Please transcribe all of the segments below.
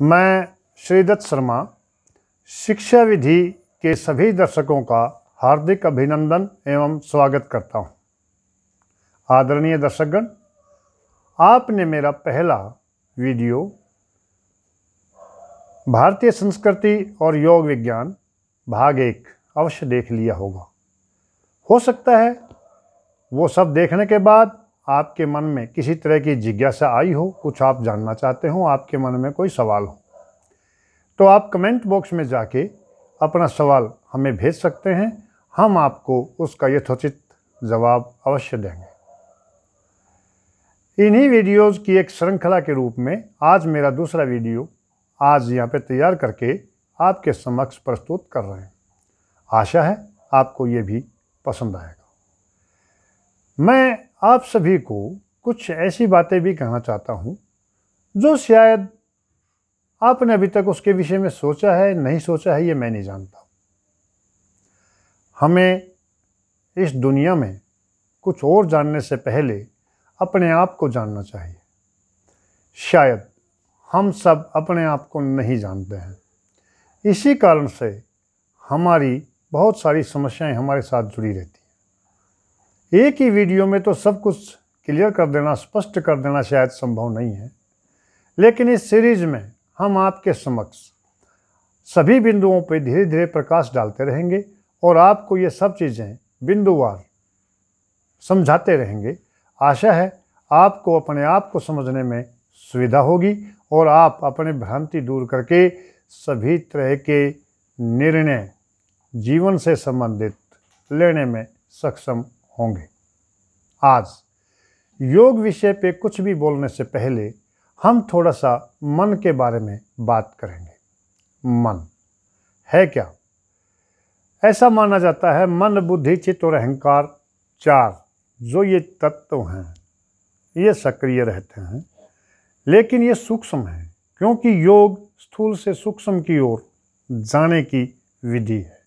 मैं श्रीदत्त शर्मा शिक्षा विधि के सभी दर्शकों का हार्दिक अभिनंदन एवं स्वागत करता हूं। आदरणीय दर्शकगण आपने मेरा पहला वीडियो भारतीय संस्कृति और योग विज्ञान भाग एक अवश्य देख लिया होगा हो सकता है वो सब देखने के बाद आपके मन में किसी तरह की जिज्ञासा आई हो कुछ आप जानना चाहते हो आपके मन में कोई सवाल हो तो आप कमेंट बॉक्स में जाके अपना सवाल हमें भेज सकते हैं हम आपको उसका यथोचित जवाब अवश्य देंगे इन्हीं वीडियोस की एक श्रृंखला के रूप में आज मेरा दूसरा वीडियो आज यहाँ पे तैयार करके आपके समक्ष प्रस्तुत कर रहे हैं आशा है आपको ये भी पसंद आएगा मैं आप सभी को कुछ ऐसी बातें भी कहना चाहता हूँ जो शायद आपने अभी तक उसके विषय में सोचा है नहीं सोचा है ये मैं नहीं जानता हमें इस दुनिया में कुछ और जानने से पहले अपने आप को जानना चाहिए शायद हम सब अपने आप को नहीं जानते हैं इसी कारण से हमारी बहुत सारी समस्याएं हमारे साथ जुड़ी रहती हैं एक ही वीडियो में तो सब कुछ क्लियर कर देना स्पष्ट कर देना शायद संभव नहीं है लेकिन इस सीरीज में हम आपके समक्ष सभी बिंदुओं पर धीरे धीरे प्रकाश डालते रहेंगे और आपको ये सब चीज़ें बिंदुवार समझाते रहेंगे आशा है आपको अपने आप को समझने में सुविधा होगी और आप अपने भ्रांति दूर करके सभी तरह के निर्णय जीवन से संबंधित लेने में सक्षम होंगे आज योग विषय पे कुछ भी बोलने से पहले हम थोड़ा सा मन के बारे में बात करेंगे मन है क्या ऐसा माना जाता है मन बुद्धि चित्त और अहंकार चार जो ये तत्व हैं ये सक्रिय रहते हैं लेकिन ये सूक्ष्म है क्योंकि योग स्थूल से सूक्ष्म की ओर जाने की विधि है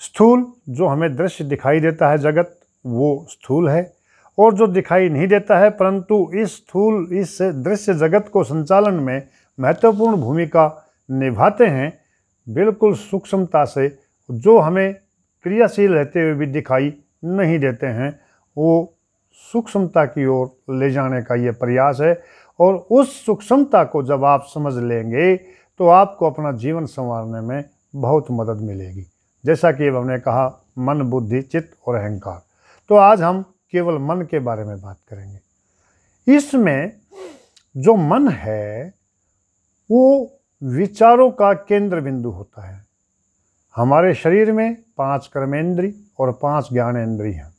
स्थूल जो हमें दृश्य दिखाई देता है जगत वो स्थूल है और जो दिखाई नहीं देता है परंतु इस स्थूल इस दृश्य जगत को संचालन में महत्वपूर्ण भूमिका निभाते हैं बिल्कुल सूक्ष्मता से जो हमें क्रियाशील रहते हुए भी दिखाई नहीं देते हैं वो सूक्ष्मता की ओर ले जाने का ये प्रयास है और उस सूक्ष्मता को जब आप समझ लेंगे तो आपको अपना जीवन संवारने में बहुत मदद मिलेगी जैसा कि हमने कहा मन बुद्धि चित्त और अहंकार तो आज हम केवल मन के बारे में बात करेंगे इसमें जो मन है वो विचारों का केंद्र बिंदु होता है हमारे शरीर में पांच कर्मेंद्री और पांच ज्ञानेन्द्री हैं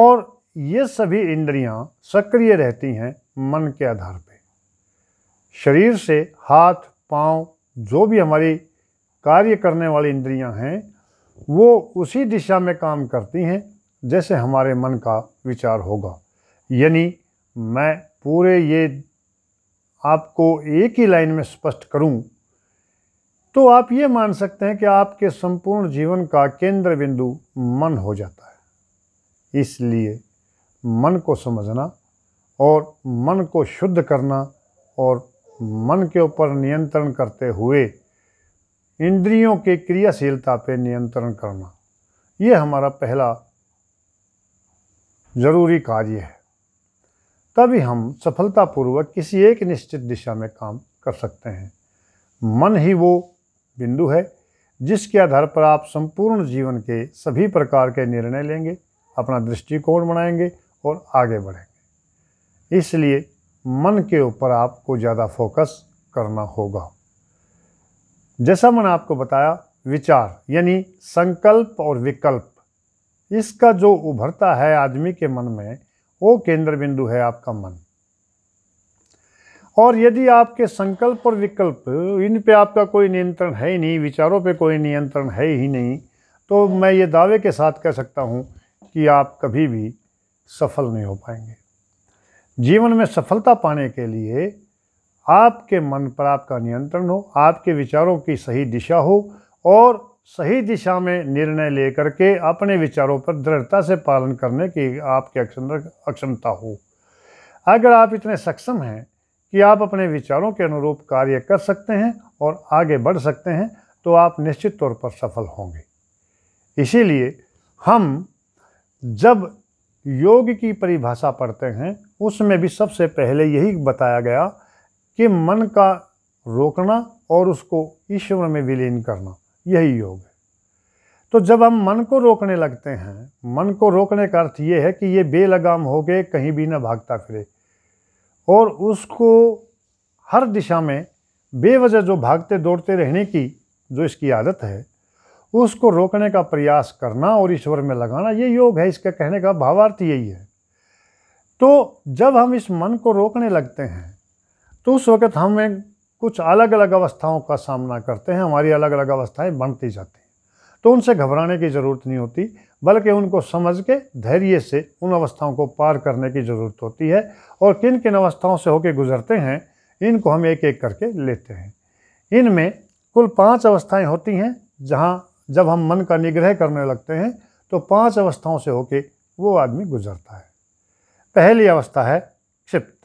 और ये सभी इंद्रियां सक्रिय रहती हैं मन के आधार पे शरीर से हाथ पांव जो भी हमारी कार्य करने वाली इंद्रियां हैं वो उसी दिशा में काम करती हैं जैसे हमारे मन का विचार होगा यानी मैं पूरे ये आपको एक ही लाइन में स्पष्ट करूं, तो आप ये मान सकते हैं कि आपके संपूर्ण जीवन का केंद्र बिंदु मन हो जाता है इसलिए मन को समझना और मन को शुद्ध करना और मन के ऊपर नियंत्रण करते हुए इंद्रियों के क्रियाशीलता पर नियंत्रण करना ये हमारा पहला ज़रूरी कार्य है तभी हम सफलतापूर्वक किसी एक निश्चित दिशा में काम कर सकते हैं मन ही वो बिंदु है जिसके आधार पर आप संपूर्ण जीवन के सभी प्रकार के निर्णय लेंगे अपना दृष्टिकोण बनाएंगे और आगे बढ़ेंगे इसलिए मन के ऊपर आपको ज़्यादा फोकस करना होगा जैसा मैंने आपको बताया विचार यानी संकल्प और विकल्प इसका जो उभरता है आदमी के मन में वो केंद्र बिंदु है आपका मन और यदि आपके संकल्प और विकल्प इन पे आपका कोई नियंत्रण है ही नहीं विचारों पे कोई नियंत्रण है ही नहीं तो मैं ये दावे के साथ कह सकता हूँ कि आप कभी भी सफल नहीं हो पाएंगे जीवन में सफलता पाने के लिए आपके मन पर आपका नियंत्रण हो आपके विचारों की सही दिशा हो और सही दिशा में निर्णय लेकर के अपने विचारों पर दृढ़ता से पालन करने की आपके अक्षर अक्षमता हो अगर आप इतने सक्षम हैं कि आप अपने विचारों के अनुरूप कार्य कर सकते हैं और आगे बढ़ सकते हैं तो आप निश्चित तौर पर सफल होंगे इसीलिए हम जब योग की परिभाषा पढ़ते हैं उसमें भी सबसे पहले यही बताया गया कि मन का रोकना और उसको ईश्वर में विलीन करना यही योग है तो जब हम मन को रोकने लगते हैं मन को रोकने का अर्थ ये है कि ये बेलगाम हो गए कहीं भी ना भागता फिरे और उसको हर दिशा में बेवजह जो भागते दौड़ते रहने की जो इसकी आदत है उसको रोकने का प्रयास करना और ईश्वर में लगाना ये योग है इसका कहने का भावार्थ यही है तो जब हम इस मन को रोकने लगते हैं तो उस वक़्त हमें कुछ अलग अलग अवस्थाओं का सामना करते हैं हमारी अलग अलग अवस्थाएं बनती जाती हैं तो उनसे घबराने की ज़रूरत नहीं होती बल्कि उनको समझ के धैर्य से उन अवस्थाओं को पार करने की ज़रूरत होती है और किन किन अवस्थाओं से होकर गुजरते हैं इनको हम एक एक करके लेते हैं इनमें कुल पाँच अवस्थाएँ होती हैं जहाँ जब हम मन का निग्रह करने लगते हैं तो पाँच अवस्थाओं से होके वो आदमी गुजरता है पहली अवस्था है क्षिप्त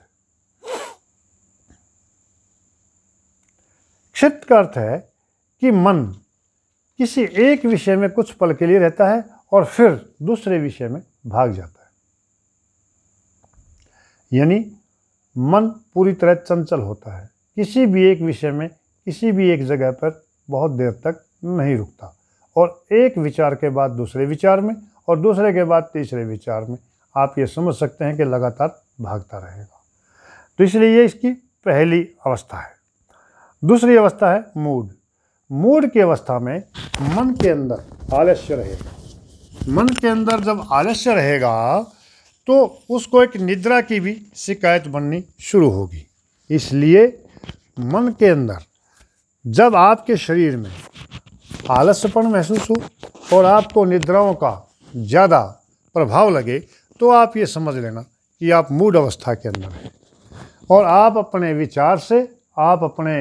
चित्त का अर्थ है कि मन किसी एक विषय में कुछ पल के लिए रहता है और फिर दूसरे विषय में भाग जाता है यानी मन पूरी तरह चंचल होता है किसी भी एक विषय में किसी भी एक जगह पर बहुत देर तक नहीं रुकता और एक विचार के बाद दूसरे विचार में और दूसरे के बाद तीसरे विचार में आप ये समझ सकते हैं कि लगातार भागता रहेगा तो इसलिए ये इसकी पहली अवस्था है दूसरी अवस्था है मूड मूड की अवस्था में मन के अंदर आलस्य रहेगा मन के अंदर जब आलस्य रहेगा तो उसको एक निद्रा की भी शिकायत बननी शुरू होगी इसलिए मन के अंदर जब आपके शरीर में आलस्यपन महसूस हो और आपको निद्राओं का ज़्यादा प्रभाव लगे तो आप ये समझ लेना कि आप मूड अवस्था के अंदर हैं और आप अपने विचार से आप अपने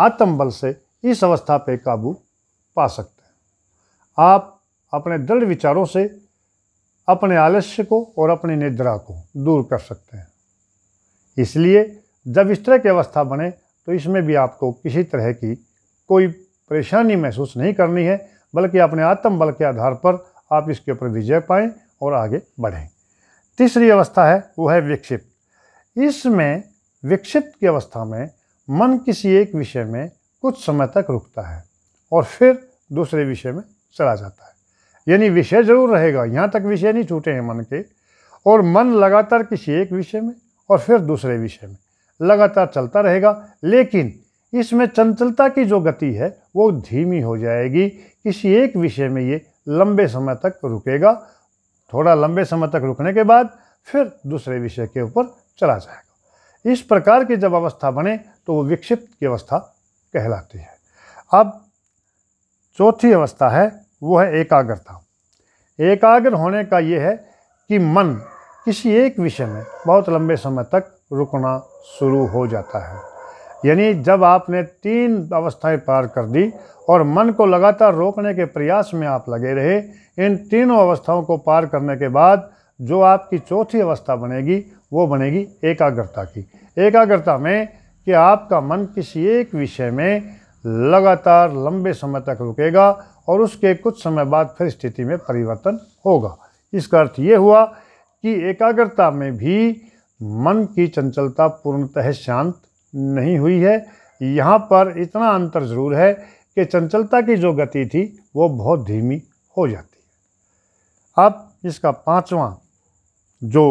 आत्मबल से इस अवस्था पर काबू पा सकते हैं आप अपने दृढ़ विचारों से अपने आलस्य को और अपनी निद्रा को दूर कर सकते हैं इसलिए जब इस तरह की अवस्था बने तो इसमें भी आपको किसी तरह की कोई परेशानी महसूस नहीं करनी है बल्कि अपने आत्मबल के आधार पर आप इसके ऊपर विजय पाएँ और आगे बढ़ें तीसरी अवस्था है वो है विक्षिप्त इसमें विक्षिप्त की अवस्था में मन किसी एक विषय में कुछ समय तक रुकता है और फिर दूसरे विषय में चला जाता है यानी विषय जरूर रहेगा यहाँ तक विषय नहीं छूटे हैं मन के और मन लगातार किसी एक विषय में और फिर दूसरे विषय में लगातार चलता रहेगा लेकिन इसमें चंचलता की जो गति है वो धीमी हो जाएगी किसी एक विषय में ये लंबे समय तक रुकेगा थोड़ा लंबे समय तक रुकने के बाद फिर दूसरे विषय के ऊपर चला जाएगा इस प्रकार की जब अवस्था बने तो वो विक्षिप्त की अवस्था कहलाती है अब चौथी अवस्था है वो है एकाग्रता एकाग्र होने का ये है कि मन किसी एक विषय में बहुत लंबे समय तक रुकना शुरू हो जाता है यानी जब आपने तीन अवस्थाएं पार कर दी और मन को लगातार रोकने के प्रयास में आप लगे रहे इन तीनों अवस्थाओं को पार करने के बाद जो आपकी चौथी अवस्था बनेगी वो बनेगी एकाग्रता की एकाग्रता में कि आपका मन किसी एक विषय में लगातार लंबे समय तक रुकेगा और उसके कुछ समय बाद फिर स्थिति में परिवर्तन होगा इसका अर्थ ये हुआ कि एकाग्रता में भी मन की चंचलता पूर्णतः शांत नहीं हुई है यहाँ पर इतना अंतर ज़रूर है कि चंचलता की जो गति थी वो बहुत धीमी हो जाती है अब इसका पांचवा जो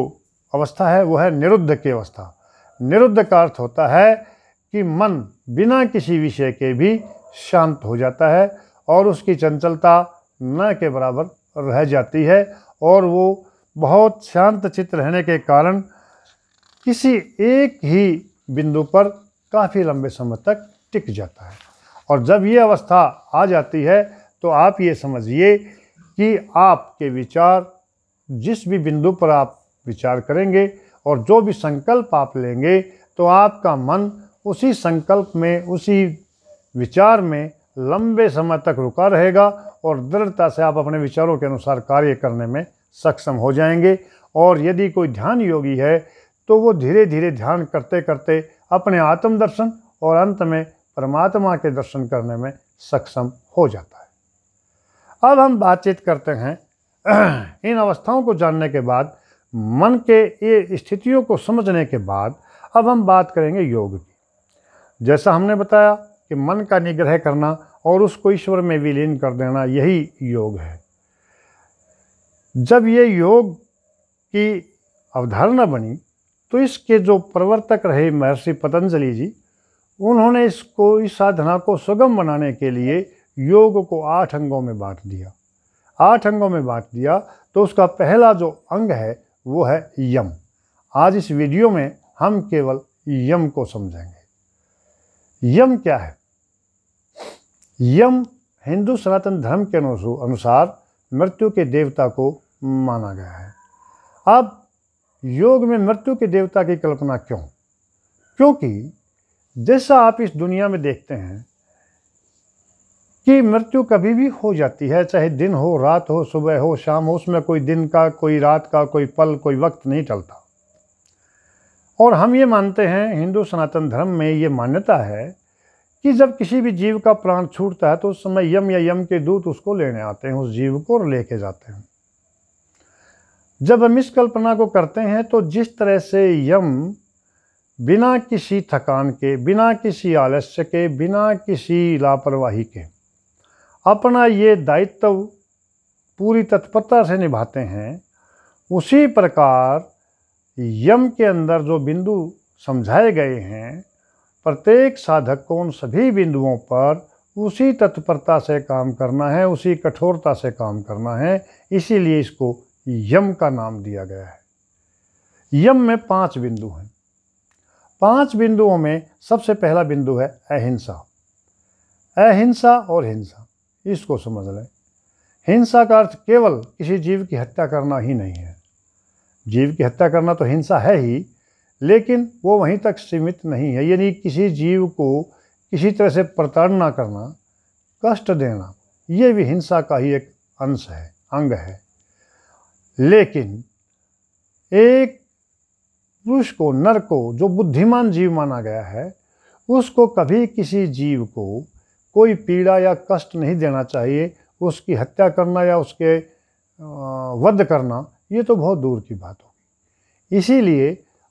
अवस्था है वो है निरुद्ध की अवस्था निरुद्ध का अर्थ होता है कि मन बिना किसी विषय के भी शांत हो जाता है और उसकी चंचलता न के बराबर रह जाती है और वो बहुत शांत चित्त रहने के कारण किसी एक ही बिंदु पर काफ़ी लंबे समय तक टिक जाता है और जब ये अवस्था आ जाती है तो आप ये समझिए कि आपके विचार जिस भी बिंदु पर आप विचार करेंगे और जो भी संकल्प आप लेंगे तो आपका मन उसी संकल्प में उसी विचार में लंबे समय तक रुका रहेगा और दृढ़ता से आप अपने विचारों के अनुसार कार्य करने में सक्षम हो जाएंगे और यदि कोई ध्यान योगी है तो वो धीरे धीरे ध्यान करते करते अपने आत्म दर्शन और अंत में परमात्मा के दर्शन करने में सक्षम हो जाता है अब हम बातचीत करते हैं इन अवस्थाओं को जानने के बाद मन के ये स्थितियों को समझने के बाद अब हम बात करेंगे योग की जैसा हमने बताया कि मन का निग्रह करना और उसको ईश्वर में विलीन कर देना यही योग है जब ये योग की अवधारणा बनी तो इसके जो प्रवर्तक रहे महर्षि पतंजलि जी उन्होंने इसको इस साधना को सुगम बनाने के लिए योग को आठ अंगों में बांट दिया आठ अंगों में बांट दिया तो उसका पहला जो अंग है वो है यम आज इस वीडियो में हम केवल यम को समझेंगे यम क्या है यम हिंदू सनातन धर्म के अनुसार मृत्यु के देवता को माना गया है अब योग में मृत्यु के देवता की कल्पना क्यों क्योंकि जैसा आप इस दुनिया में देखते हैं कि मृत्यु कभी भी हो जाती है चाहे दिन हो रात हो सुबह हो शाम हो उसमें कोई दिन का कोई रात का कोई पल कोई वक्त नहीं चलता और हम ये मानते हैं हिंदू सनातन धर्म में ये मान्यता है कि जब किसी भी जीव का प्राण छूटता है तो उस समय यम या यम के दूत उसको लेने आते हैं उस जीव को और लेके जाते हैं जब हम इस कल्पना को करते हैं तो जिस तरह से यम बिना किसी थकान के बिना किसी आलस्य के बिना किसी लापरवाही के अपना ये दायित्व पूरी तत्परता से निभाते हैं उसी प्रकार यम के अंदर जो बिंदु समझाए गए हैं प्रत्येक साधक को उन सभी बिंदुओं पर उसी तत्परता से काम करना है उसी कठोरता से काम करना है इसीलिए इसको यम का नाम दिया गया है यम में पांच बिंदु हैं पांच बिंदुओं में सबसे पहला बिंदु है अहिंसा अहिंसा और हिंसा इसको समझ लें हिंसा का अर्थ केवल किसी जीव की हत्या करना ही नहीं है जीव की हत्या करना तो हिंसा है ही लेकिन वो वहीं तक सीमित नहीं है यानी किसी जीव को किसी तरह से प्रताड़ना करना कष्ट देना ये भी हिंसा का ही एक अंश है अंग है लेकिन एक पुरुष को नर को जो बुद्धिमान जीव माना गया है उसको कभी किसी जीव को कोई पीड़ा या कष्ट नहीं देना चाहिए उसकी हत्या करना या उसके वध करना ये तो बहुत दूर की बात होगी इसीलिए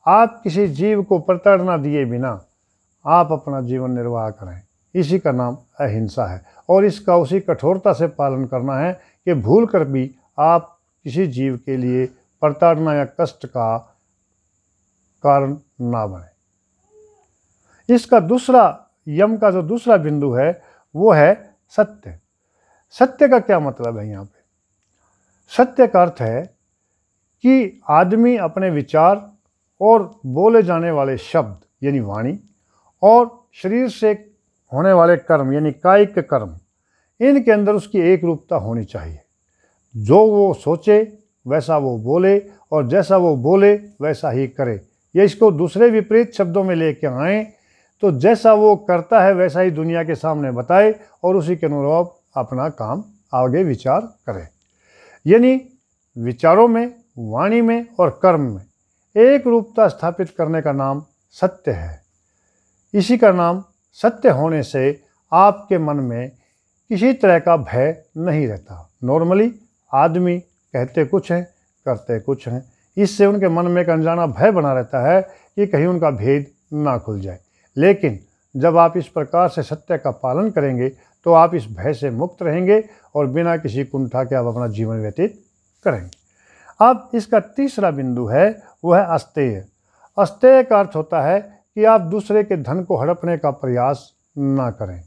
आप किसी जीव को प्रताड़ना दिए बिना आप अपना जीवन निर्वाह करें इसी का नाम अहिंसा है और इसका उसी कठोरता से पालन करना है कि भूल कर भी आप किसी जीव के लिए प्रताड़ना या कष्ट का कारण ना बने इसका दूसरा यम का जो दूसरा बिंदु है वो है सत्य सत्य का क्या मतलब है यहाँ पे सत्य का अर्थ है कि आदमी अपने विचार और बोले जाने वाले शब्द यानी वाणी और शरीर से होने वाले कर्म यानी कायिक कर्म इनके अंदर उसकी एक रूपता होनी चाहिए जो वो सोचे वैसा वो बोले और जैसा वो बोले वैसा ही करे ये इसको दूसरे विपरीत शब्दों में लेके आएँ तो जैसा वो करता है वैसा ही दुनिया के सामने बताए और उसी के अनुरूप अपना काम आगे विचार करें यानी विचारों में वाणी में और कर्म में एक रूपता स्थापित करने का नाम सत्य है इसी का नाम सत्य होने से आपके मन में किसी तरह का भय नहीं रहता नॉर्मली आदमी कहते कुछ हैं करते कुछ हैं इससे उनके मन में एक अनजाना भय बना रहता है कि कहीं उनका भेद ना खुल जाए लेकिन जब आप इस प्रकार से सत्य का पालन करेंगे तो आप इस भय से मुक्त रहेंगे और बिना किसी कुंठा के आप अपना जीवन व्यतीत करेंगे अब इसका तीसरा बिंदु है वह है अस्तेय अस्तेय का अर्थ होता है कि आप दूसरे के धन को हड़पने का प्रयास ना करें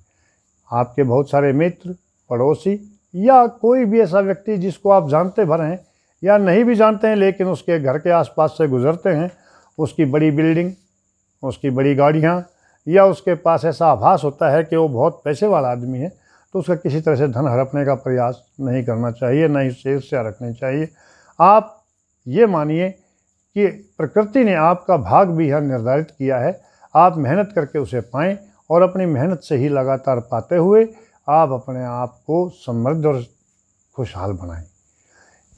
आपके बहुत सारे मित्र पड़ोसी या कोई भी ऐसा व्यक्ति जिसको आप जानते भर हैं या नहीं भी जानते हैं लेकिन उसके घर के आसपास से गुजरते हैं उसकी बड़ी बिल्डिंग उसकी बड़ी गाड़ियाँ या उसके पास ऐसा आभास होता है कि वो बहुत पैसे वाला आदमी है तो उसका किसी तरह से धन हड़पने का प्रयास नहीं करना चाहिए ना ही शेषा रखनी चाहिए आप ये मानिए कि प्रकृति ने आपका भाग भी यहाँ निर्धारित किया है आप मेहनत करके उसे पाएँ और अपनी मेहनत से ही लगातार पाते हुए आप अपने आप को समृद्ध और खुशहाल बनाएं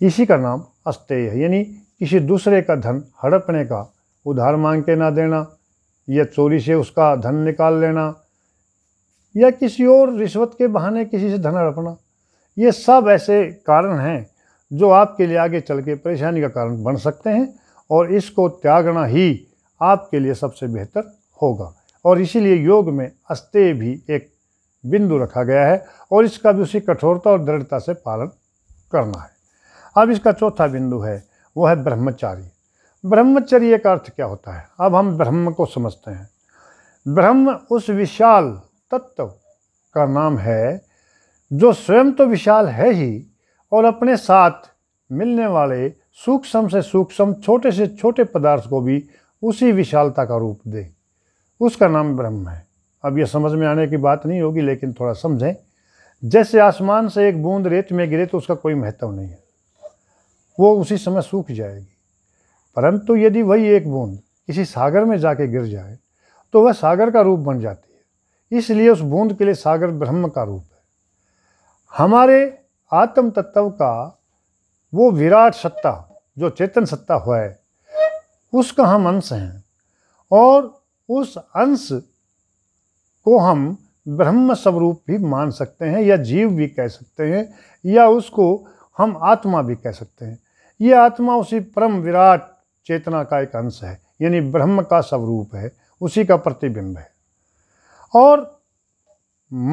इसी का नाम अस्तेय है यानी किसी दूसरे का धन हड़पने का उधार मांग के ना देना या चोरी से उसका धन निकाल लेना या किसी और रिश्वत के बहाने किसी से धन हड़पना ये सब ऐसे कारण हैं जो आपके लिए आगे चल के परेशानी का कारण बन सकते हैं और इसको त्यागना ही आपके लिए सबसे बेहतर होगा और इसीलिए योग में अस्ते भी एक बिंदु रखा गया है और इसका भी उसी कठोरता और दृढ़ता से पालन करना है अब इसका चौथा बिंदु है वो है ब्रह्मचारी ब्रह्मचर्य का अर्थ क्या होता है अब हम ब्रह्म को समझते हैं ब्रह्म उस विशाल तत्व का नाम है जो स्वयं तो विशाल है ही और अपने साथ मिलने वाले सूक्ष्म से सूक्ष्म छोटे से छोटे पदार्थ को भी उसी विशालता का रूप दे उसका नाम ब्रह्म है अब यह समझ में आने की बात नहीं होगी लेकिन थोड़ा समझें जैसे आसमान से एक बूंद रेत में गिरे तो उसका कोई महत्व नहीं है वो उसी समय सूख जाएगी परंतु यदि वही एक बूंद किसी सागर में जाके गिर जाए तो वह सागर का रूप बन जाती है इसलिए उस बूंद के लिए सागर ब्रह्म का रूप है हमारे आत्म तत्व का वो विराट सत्ता जो चेतन सत्ता हुआ है उसका हम अंश हैं और उस अंश को हम ब्रह्म स्वरूप भी मान सकते हैं या जीव भी कह सकते हैं या उसको हम आत्मा भी कह सकते हैं ये आत्मा उसी परम विराट चेतना का एक अंश है यानी ब्रह्म का स्वरूप है उसी का प्रतिबिंब है और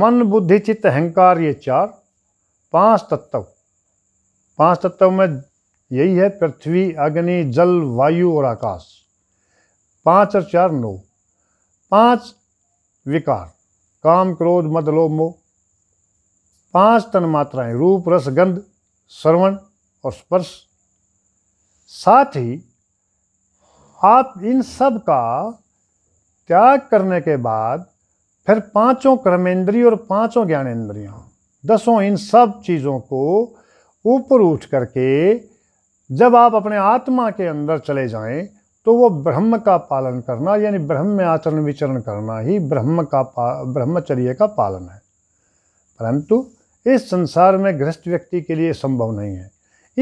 मन बुद्धि चित्त अहंकार ये चार पांच तत्व पांच तत्व में यही है पृथ्वी अग्नि जल वायु और आकाश पांच और चार नौ पांच विकार काम क्रोध मद लोभ मोह पांच तन मात्राएं रूप रस गंध श्रवण और स्पर्श साथ ही आप इन सब का त्याग करने के बाद फिर पांचों कर्मेंद्रिय और पांचों ज्ञानेन्द्रियों दसों इन सब चीज़ों को ऊपर उठ करके जब आप अपने आत्मा के अंदर चले जाएं तो वो ब्रह्म का पालन करना यानी ब्रह्म में आचरण विचरण करना ही ब्रह्म का पा ब्रह्मचर्य का पालन है परंतु इस संसार में गृहस्थ व्यक्ति के लिए संभव नहीं है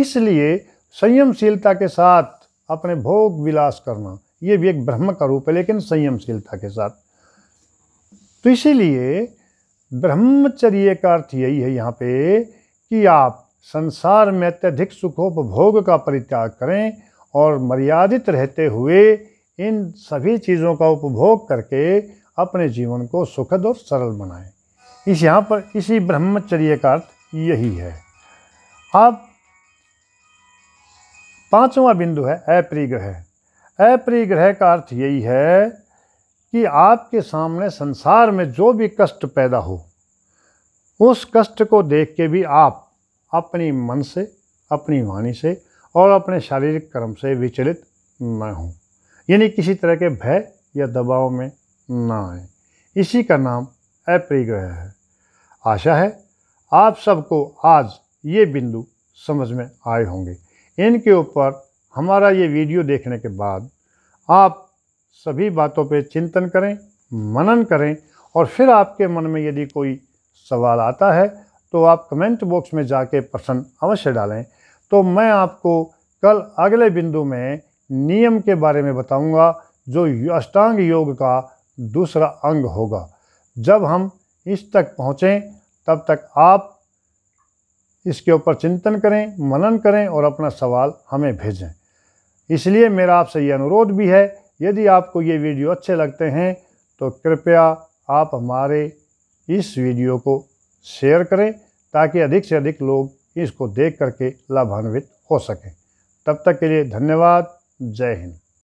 इसलिए संयमशीलता के साथ अपने भोग विलास करना ये भी एक ब्रह्म का रूप है लेकिन संयमशीलता के साथ तो इसीलिए ब्रह्मचर्य का अर्थ यही है यहाँ पे कि आप संसार में अत्यधिक सुखोपभोग का परित्याग करें और मर्यादित रहते हुए इन सभी चीज़ों का उपभोग करके अपने जीवन को सुखद और सरल बनाएं इस यहाँ पर इसी ब्रह्मचर्य का अर्थ यही है आप पांचवा बिंदु है अप्रिग्रह अप्रिग्रह का अर्थ यही है कि आपके सामने संसार में जो भी कष्ट पैदा हो उस कष्ट को देख के भी आप अपनी मन से अपनी वाणी से और अपने शारीरिक कर्म से विचलित न हों यानी किसी तरह के भय या दबाव में न आए इसी का नाम अप्रिग्रह है आशा है आप सबको आज ये बिंदु समझ में आए होंगे इनके ऊपर हमारा ये वीडियो देखने के बाद आप सभी बातों पे चिंतन करें मनन करें और फिर आपके मन में यदि कोई सवाल आता है तो आप कमेंट बॉक्स में जाके प्रश्न अवश्य डालें तो मैं आपको कल अगले बिंदु में नियम के बारे में बताऊंगा जो अष्टांग योग का दूसरा अंग होगा जब हम इस तक पहुँचें तब तक आप इसके ऊपर चिंतन करें मनन करें और अपना सवाल हमें भेजें इसलिए मेरा आपसे ये अनुरोध भी है यदि आपको ये वीडियो अच्छे लगते हैं तो कृपया आप हमारे इस वीडियो को शेयर करें ताकि अधिक से अधिक लोग इसको देख करके लाभान्वित हो सकें तब तक के लिए धन्यवाद जय हिंद